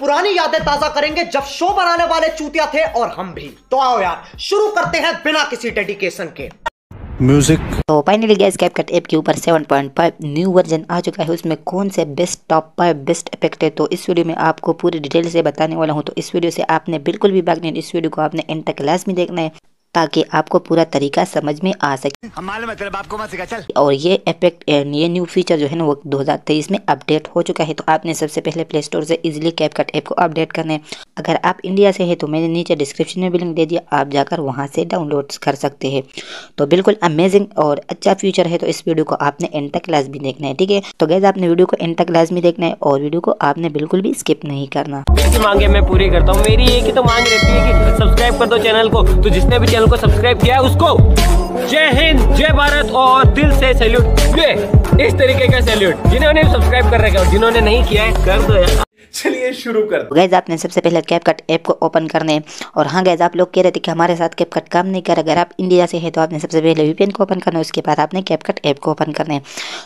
पुरानी यादें ताजा करेंगे जब शो बनाने वाले चूतिया थे और हम भी तो आओ यार शुरू करते हैं बिना किसी डेडिकेशन के म्यूजिक तो फाइनली गैस कैपकट ऐप के ऊपर 7.5 न्यू वर्जन आ चुका है उसमें कौन से best top five best effect है तो इस वीडियो में आपको पूरी डिटेल से बताने वाला हूँ तो इस वीडियो से आपने बिल्कुल भी भाग नहीं इस वीडियो को आपने एंड तक क्लास में देखना है ताकि आपको पूरा तरीका समझ में आ सके तेरे बाप को सिखा चल और ये इफेक्ट ये न्यू फीचर जो है ना वो 2023 में अपडेट हो चुका है तो आपने सबसे पहले प्ले स्टोर से इजिली कैपकट ऐप को अपडेट करना है अगर आप इंडिया से है तो मैंने नीचे डिस्क्रिप्शन में भी लिंक दे दिया आप जाकर वहाँ से डाउनलोड कर सकते हैं तो बिल्कुल अमेजिंग और अच्छा फ्यूचर है तो इस वीडियो को आपने एंड तक भी देखना है ठीक है तो गैस आपने वीडियो को एंड तक लाजमी देखना है और वीडियो को आपने बिल्कुल भी स्किप नहीं करना मांगे मैं पूरी करता हूँ मेरी एक ही तो मांग रहती है कि सब्सक्राइब कर दो चैनल को तो जिसने भी चैनल को सब्सक्राइब किया है उसको जय हिंद जय भारत और दिल से सैल्यूट इस तरीके का सैल्यूट जिन्होंने सब्सक्राइब कर रखा है जिन्होंने नहीं किया है कर दो यार चलिए शुरू कर गैज आपने सबसे पहले कैप कट ऐप को ओपन करने और हाँ गैज आप लोग कह रहे थे कि हमारे साथ कैप कट काम नहीं कर अगर आप इंडिया से हैं तो आपने सबसे पहले वीपीएन को ओपन करना है उसके बाद आपने कैप कट ऐप को ओपन करने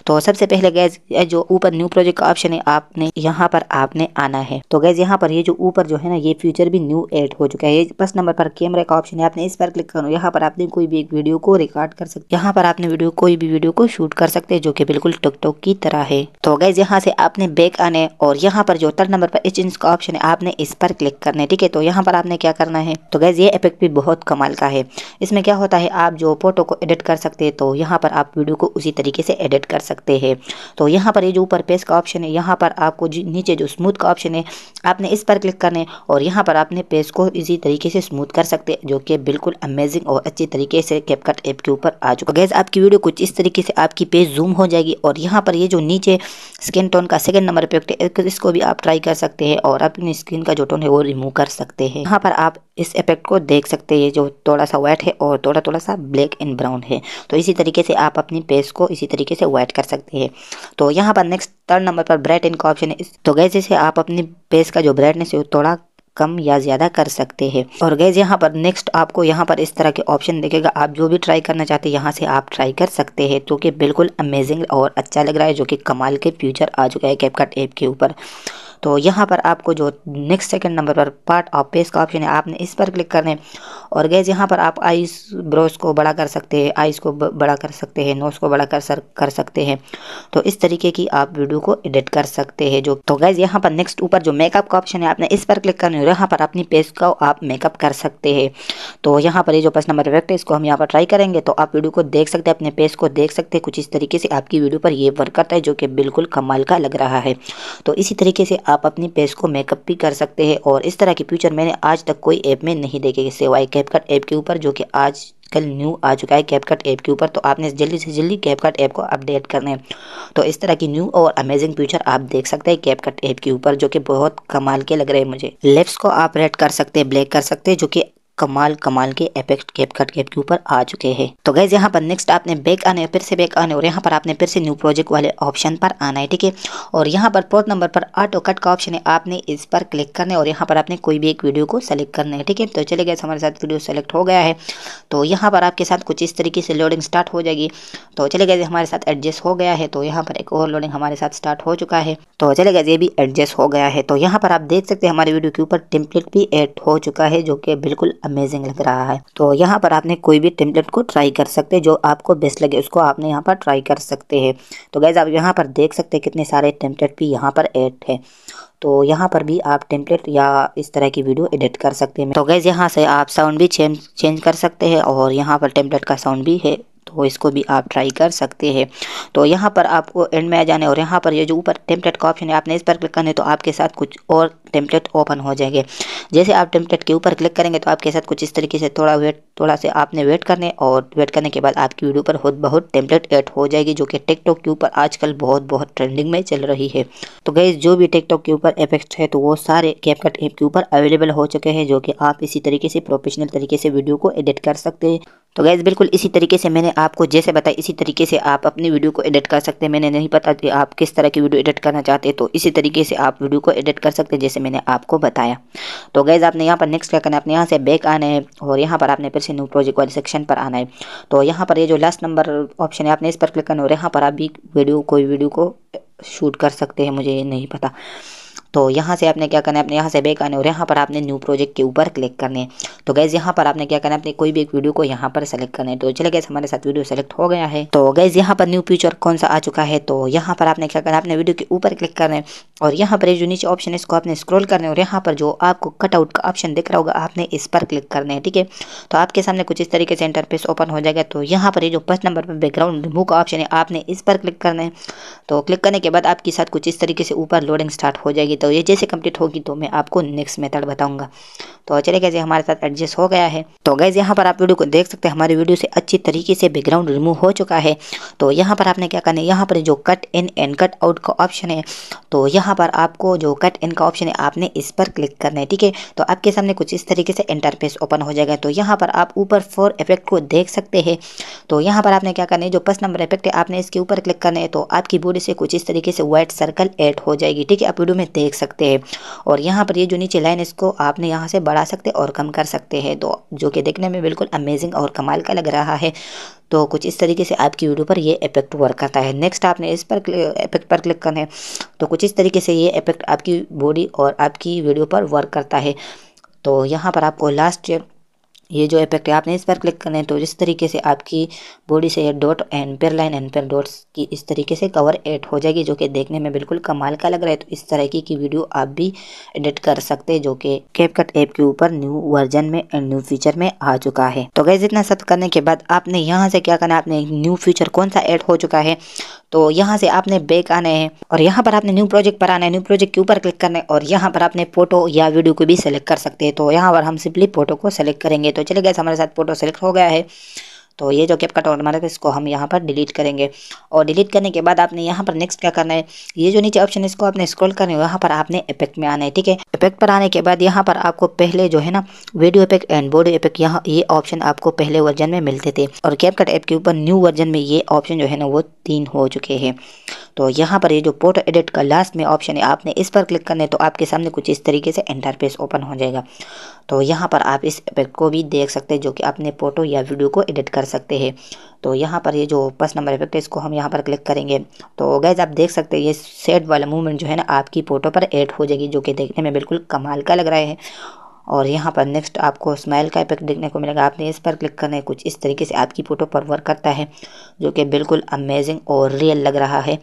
तो सबसे पहले गैज जो ऊपर न्यू प्रोजेक्ट का ऑप्शन है आपने यहाँ पर आपने आना है तो गैज यहाँ पर ये जो ऊपर जो है ना ये फ्यूचर भी न्यू एड हो चुका है फर्स्ट नंबर पर कैमरे का ऑप्शन है आपने इस पर क्लिक करो यहाँ पर आपने कोई भी एक वीडियो को रिकॉर्ड कर सकते यहाँ पर आपने वीडियो कोई भी वीडियो को शूट कर सकते हैं जो कि बिल्कुल टुक टुक की तरह है तो गैज यहाँ से आपने बैक आने और यहाँ पर जो टर्न नंबर पर एच इंच का ऑप्शन है आपने इस पर क्लिक करना है ठीक है तो यहाँ पर आपने क्या करना है तो गैज़ ये इफेक्ट भी बहुत कमाल का है इसमें क्या होता है आप जो फोटो को एडिट कर सकते हैं तो यहाँ पर आप वीडियो को उसी तरीके से एडिट कर सकते हैं तो यहाँ पर ये जो ऊपर पेज का ऑप्शन है यहाँ पर आपको नीचे जो स्मूथ का ऑप्शन है आपने इस पर क्लिक करना है और यहाँ पर आपने पेज को इसी तरीके से स्मूथ कर सकते हैं जो कि बिल्कुल अमेजिंग और अच्छी तरीके से कैपकट ऐप के ऊपर आ चुका गैज़ आपकी वीडियो कुछ इस तरीके से आपकी पेज जूम हो जाएगी और यहाँ पर ये जो नीचे स्किन टोन का सेकेंड नंबर इफेक्ट है इसको भी आप ट्राई कर सकते हैं और अपनी स्किन का जो टोन है वो रिमूव कर सकते हैं यहाँ पर आप इस इफेक्ट को देख सकते हैं जो थोड़ा सा व्हाइट है और थोड़ा थोड़ा सा ब्लैक एंड ब्राउन है तो इसी तरीके से आप अपनी फेस को इसी तरीके से व्हाइट कर सकते हैं तो यहाँ पर नेक्स्ट थर्ड नंबर पर ब्राइट का ऑप्शन है तो गैस जैसे आप अपनी फेस का जो ब्राइटनेस है वो थोड़ा कम या ज़्यादा कर सकते हैं और गैज़ यहाँ पर नेक्स्ट आपको यहाँ पर इस तरह के ऑप्शन देखेगा आप जो भी ट्राई करना चाहते हैं यहाँ से आप ट्राई कर सकते हैं जो कि बिल्कुल अमेजिंग और अच्छा लग रहा है जो कि कमाल के फ्यूचर आ चुका है कैपकट ऐप के ऊपर तो यहाँ पर आपको जो नेक्स्ट सेकंड नंबर पर पार्ट ऑफ पेज का ऑप्शन है आपने इस पर क्लिक करने और गैस यहाँ पर आप आइस ब्रोस को बड़ा कर सकते हैं आइस को बड़ा कर सकते हैं नोज को बड़ा कर सर, कर सकते हैं तो इस तरीके की आप वीडियो को एडिट कर सकते हैं जो तो गैस यहाँ पर नेक्स्ट ऊपर जो मेकअप का ऑप्शन है आपने इस पर क्लिक करने और यहाँ पर अपनी पेज को आप मेकअप कर सकते हैं तो यहाँ पर ये जो पर्स नंबर वर्क है इसको हम यहाँ पर ट्राई करेंगे तो आप वीडियो को देख सकते हैं अपने पेज को देख सकते हैं कुछ इस तरीके से आपकी वीडियो पर ये वर्क करता है जो कि बिल्कुल कमाल का लग रहा है तो इसी तरीके से आप आप अपनी फेस को मेकअप भी कर सकते हैं और इस तरह की फ्यूचर मैंने आज तक कोई ऐप में नहीं देखे सिवाय कैपकट ऐप के ऊपर जो कि आज कल न्यू आ चुका है कैपकट ऐप के ऊपर तो आपने जल्दी से जल्दी कैपकट ऐप को अपडेट करना है तो इस तरह की न्यू और अमेजिंग फ्यूचर आप देख सकते हैं कैपकट ऐप के ऊपर जो कि बहुत कमाल के लग रहे हैं मुझे लेफ्ट को आप रेड कर सकते हैं ब्लैक कर सकते हैं जो कि कमाल कमाल के एपेक्ट कैप कट कैप के ऊपर आ चुके हैं तो गैस यहाँ पर नेक्स्ट आपने बैक आने फिर से बैक आने और यहाँ पर आपने फिर से न्यू प्रोजेक्ट वाले ऑप्शन पर आना है ठीक है और यहाँ पर फोर्थ नंबर पर ऑटो कट का ऑप्शन है आपने इस पर क्लिक करना है और यहाँ पर आपने कोई भी एक वीडियो को सेलेक्ट करना है ठीक है तो चले गए हमारे साथ वीडियो सेलेक्ट हो गया है तो यहाँ पर आपके साथ कुछ इस तरीके से लोडिंग स्टार्ट हो जाएगी तो चले गए हमारे साथ एडजस्ट हो गया है तो यहाँ पर एक ओवर लोडिंग हमारे साथ स्टार्ट हो चुका है तो चले गए ये भी एडजस्ट हो गया है तो यहाँ पर आप देख सकते हैं हमारे वीडियो के ऊपर टेम्पलेट भी एड हो चुका है जो कि बिल्कुल अमेजिंग लग रहा है तो यहाँ पर आपने कोई भी टेम्पलेट को ट्राई कर सकते हैं जो आपको बेस्ट लगे उसको आपने यहाँ पर ट्राई कर सकते हैं तो गैज़ आप यहाँ पर देख सकते हैं कितने सारे टेम्पलेट भी यहाँ पर ऐड है तो यहाँ पर भी आप टेम्पलेट या इस तरह की वीडियो एडिट कर सकते हैं तो गैज़ यहाँ से आप साउंड भी चेंज चेंज कर सकते हैं और यहाँ पर टेम्पलेट का साउंड भी है हो इसको भी आप ट्राई कर सकते हैं तो यहाँ पर आपको एंड में आ जाने और यहाँ पर ये यह जो ऊपर टेम्पलेट का ऑप्शन है आपने इस पर क्लिक करने तो आपके साथ कुछ और टेम्पलेट ओपन हो जाएंगे जैसे आप टेम्पलेट के ऊपर क्लिक करेंगे तो आपके साथ कुछ इस तरीके से थोड़ा वेट थोड़ा से आपने वेट करने और वेट करने के बाद आपकी वीडियो पर बहुत बहुत टेम्पलेट ऐड हो जाएगी जो कि टिकटॉक के ऊपर आजकल बहुत बहुत ट्रेंडिंग में चल रही है तो गैस जो भी टिकटॉक के ऊपर इफेक्ट है तो वो सारे कैपकट ऐप के ऊपर अवेलेबल हो चुके हैं जो कि आप इसी तरीके से प्रोफेशनल तरीके से वीडियो को एडिट कर सकते हैं तो गैस बिल्कुल इसी तरीके से मैंने आपको जैसे बताया इसी तरीके से आप अपनी वीडियो को एडिट कर सकते हैं मैंने नहीं पता कि आप किस तरह की वीडियो एडिट करना चाहते हैं तो इसी तरीके से आप वीडियो को एडिट कर सकते हैं जैसे मैंने आपको बताया तो गैस आपने यहाँ पर नेक्स्ट क्या करना है आपने यहाँ से बैक आना है और यहाँ पर आपने फिर से न्यू प्रोजेक्ट वाले सेक्शन पर आना है तो यहाँ पर ये जो लास्ट नंबर ऑप्शन है आपने इस पर क्लिक करना और यहाँ पर आप भी वीडियो कोई वीडियो को शूट कर सकते हैं मुझे नहीं पता तो यहाँ से आपने क्या करना है अपने यहाँ से बैक आने और यहाँ पर आपने न्यू प्रोजेक्ट के ऊपर क्लिक करने तो गैज़ यहाँ पर आपने क्या करना है अपने कोई भी एक वीडियो को यहाँ पर सेलेक्ट करना है तो चले गैस हमारे साथ वीडियो सेलेक्ट हो गया है तो गैज़ यहाँ पर न्यू फीचर कौन सा आ चुका है तो यहाँ पर आपने क्या करना है अपने वीडियो के ऊपर क्लिक करना है और यहाँ पर जो नीचे ऑप्शन है इसको आपने स्क्रॉल करना है और यहाँ पर जो आपको कटआउट का ऑप्शन दिख रहा होगा आपने इस पर क्लिक करना है ठीक है तो आपके सामने कुछ इस तरीके से इंटरफेस ओपन हो जाएगा तो यहाँ पर ये जो फर्स्ट नंबर पर बैकग्राउंड रिमूव का ऑप्शन है आपने इस पर क्लिक करना है तो क्लिक करने के बाद आपके साथ कुछ इस तरीके से ऊपर लोडिंग स्टार्ट हो जाएगी तो ये जैसे कंप्लीट होगी तो मैं आपको नेक्स्ट मेथड बताऊंगा तो चले गए हमारे साथ एडजस्ट हो गया है तो गैज़ यहाँ पर आप वीडियो को देख सकते हैं हमारे वीडियो से अच्छी तरीके से बैकग्राउंड रिमूव हो चुका है तो यहाँ पर आपने क्या करना है यहाँ पर जो cut in and cut out का ऑप्शन है तो यहाँ पर आपको जो कट इन का ऑप्शन है आपने इस पर क्लिक करना है ठीक है तो आपके सामने कुछ इस तरीके से इंटरफेस ओपन हो जाएगा तो यहाँ पर आप ऊपर फोर इफेक्ट को देख सकते हैं तो यहाँ पर आपने क्या करना है जो फर्स्ट नंबर इफेक्ट है आपने इसके ऊपर क्लिक करना है तो आपकी बॉडी से कुछ इस तरीके से व्हाइट सर्कल एड हो जाएगी ठीक है आप वीडियो में देख देख सकते हैं और यहाँ पर ये जो नीचे लाइन इसको आपने यहाँ से बढ़ा सकते और कम कर सकते हैं तो जो कि देखने में बिल्कुल अमेजिंग और कमाल का लग रहा है तो कुछ इस तरीके से आपकी वीडियो पर ये इफेक्ट वर्क करता है नेक्स्ट आपने इस पर इफेक्ट पर क्लिक करना है तो कुछ इस तरीके से ये इफेक्ट आपकी बॉडी और आपकी वीडियो पर वर्क करता है तो यहाँ पर आपको लास्ट ये जो इफेक्ट है आपने इस पर क्लिक करना है तो इस तरीके से आपकी बॉडी से dot and pair line and pair dots की इस तरीके से कवर एड हो जाएगी जो कि देखने में बिल्कुल कमाल का लग रहा है तो इस तरह की, की वीडियो आप भी एडिट कर सकते हैं जो कि कैपकट ऐप के ऊपर न्यू वर्जन में एंड न्यू फीचर में आ चुका है तो गैस इतना सब करने के बाद आपने यहाँ से क्या करना है आपने न्यू फीचर कौन सा ऐड हो चुका है तो यहाँ से आपने बैक आना है और यहाँ पर आपने न्यू प्रोजेक्ट पर आना है न्यू प्रोजेक्ट के ऊपर क्लिक करना है और यहाँ पर आपने फोटो या वीडियो को भी सिलेक्ट कर सकते हैं तो यहाँ पर हम सिंपली फोटो को सिलेक्ट करेंगे तो चले गए हमारे साथ फोटो सेलेक्ट हो गया है तो ये जो कैप कट हमारा इसको हम यहाँ पर डिलीट करेंगे और डिलीट करने के बाद आपने यहाँ पर नेक्स्ट क्या करना है ये जो नीचे ऑप्शन है इसको आपने स्क्रॉल करना है वहाँ पर आपने इफेक्ट में आना है ठीक है इफेक्ट पर आने के बाद यहाँ पर आपको पहले जो है ना video effect and body effect यहाँ ये ऑप्शन आपको पहले वर्जन में मिलते थे और कैप कट ऐप के ऊपर न्यू वर्जन में ये ऑप्शन जो है ना वो तीन हो चुके हैं तो यहाँ पर ये जो फोटो एडिट का लास्ट में ऑप्शन है आपने इस पर क्लिक करने तो आपके सामने कुछ इस तरीके से इंटरफेस ओपन हो जाएगा तो यहाँ पर आप इस इफेक्ट को भी देख सकते हैं जो कि अपने फोटो या वीडियो को एडिट कर सकते हैं तो यहाँ पर ये जो फर्स्ट नंबर इफेक्ट है इसको हम यहाँ पर क्लिक करेंगे तो गैज़ आप देख सकते हैं ये सेट वाला मूवमेंट जो है ना आपकी फ़ोटो पर एड हो जाएगी जो कि देखने में बिल्कुल कमाल का लग रहा है और यहाँ पर नेक्स्ट आपको स्माइल का इफेक्ट देखने को मिलेगा आपने इस पर क्लिक करने कुछ इस तरीके से आपकी फ़ोटो पर वर्क करता है जो कि बिल्कुल अमेजिंग और रियल लग रहा है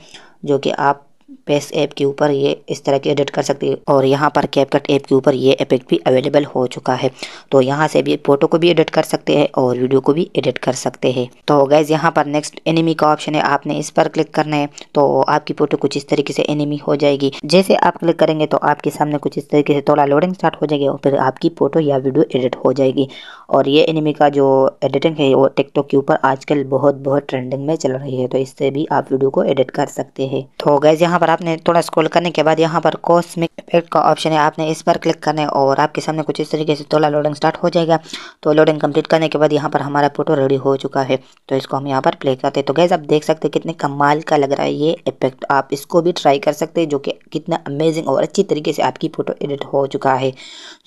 जो कि आप बेस ऐप के ऊपर ये इस तरह के एडिट कर सकते हैं और यहाँ पर कैपकट ऐप के ऊपर ये इफेक्ट भी अवेलेबल हो चुका है तो यहाँ से भी फोटो को भी एडिट कर सकते हैं और वीडियो को भी एडिट कर सकते हैं तो गैज़ यहाँ पर नेक्स्ट एनिमी का ऑप्शन है आपने इस पर क्लिक करना है तो आपकी फ़ोटो कुछ इस तरीके से एनिमी हो जाएगी जैसे आप क्लिक करेंगे तो आपके सामने कुछ इस तरीके से थोड़ा लोडिंग स्टार्ट हो जाएगी और फिर आपकी फ़ोटो या वीडियो एडिट हो जाएगी और ये एनिमी का जो एडिटिंग है वो टिकटॉक के ऊपर आजकल बहुत बहुत ट्रेंडिंग में चल रही है तो इससे भी आप वीडियो को एडिट कर सकते हैं तो गैज़ यहाँ यहाँ पर आपने थोड़ा स्क्रॉल करने के बाद यहाँ पर कॉस्मिक इफेक्ट का ऑप्शन है आपने इस पर क्लिक करने और आपके सामने कुछ इस तरीके से तोला लोडिंग स्टार्ट हो जाएगा तो लोडिंग कंप्लीट करने के बाद यहाँ पर हमारा फोटो रेडी हो चुका है तो इसको हम यहाँ पर प्ले करते हैं तो गैस आप देख सकते हैं कितने कमाल का लग रहा है ये इफेक्ट आप इसको भी ट्राई कर सकते हैं जो कि कितना अमेजिंग और अच्छी तरीके से आपकी फ़ोटो एडिट हो चुका है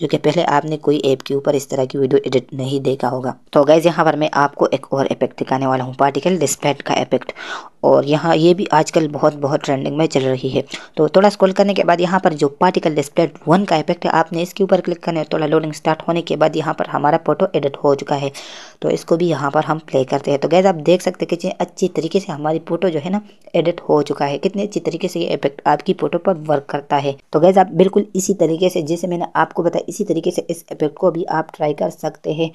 जो कि पहले आपने कोई ऐप के ऊपर इस तरह की वीडियो एडिट नहीं देखा होगा तो गैस यहाँ पर मैं आपको एक और इफेक्ट दिखाने वाला हूँ पार्टिकल डिस्प्लेट का इफेक्ट और यहाँ ये भी आजकल बहुत बहुत ट्रेंडिंग में चल रही है तो थोड़ा स्क्रॉल करने के बाद यहाँ पर जो पार्टिकल डिस्प्ले वन का इफेक्ट है आपने इसके ऊपर क्लिक करना है थोड़ा लोडिंग स्टार्ट होने के बाद यहाँ पर हमारा फोटो एडिट हो चुका है तो इसको भी यहाँ पर हम प्ले करते हैं तो गैज़ आप देख सकते हैं कि अच्छी तरीके से हमारी फ़ोटो जो है ना एडिट हो चुका है कितने अच्छी तरीके से ये इफेक्ट आपकी फ़ोटो पर वर्क करता है तो गैज़ आप बिल्कुल इसी तरीके से जैसे मैंने आपको बताया इसी तरीके से इस इफेक्ट को भी आप ट्राई कर सकते हैं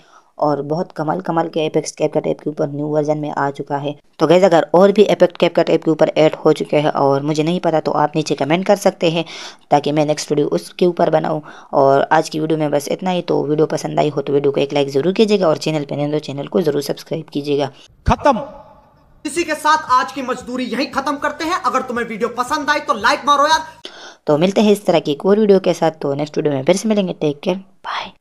और बहुत कमाल कमाल के एपेक्स कैप का के ऊपर न्यू वर्जन में आ चुका है तो गैस अगर और भी एपेक्ट कैप का के ऊपर ऐड हो चुके हैं और मुझे नहीं पता तो आप नीचे कमेंट कर सकते हैं ताकि मैं नेक्स्ट वीडियो उसके ऊपर बनाऊँ और आज की वीडियो में बस इतना ही तो वीडियो पसंद आई हो तो वीडियो को एक लाइक ज़रूर कीजिएगा और चैनल पर नहीं तो चैनल को ज़रूर सब्सक्राइब कीजिएगा खत्म इसी के साथ आज की मजदूरी यही खत्म करते हैं अगर तुम्हें वीडियो पसंद आई तो लाइक मारो यार तो मिलते हैं इस तरह की एक और वीडियो के साथ तो नेक्स्ट वीडियो में फिर से मिलेंगे टेक केयर बाय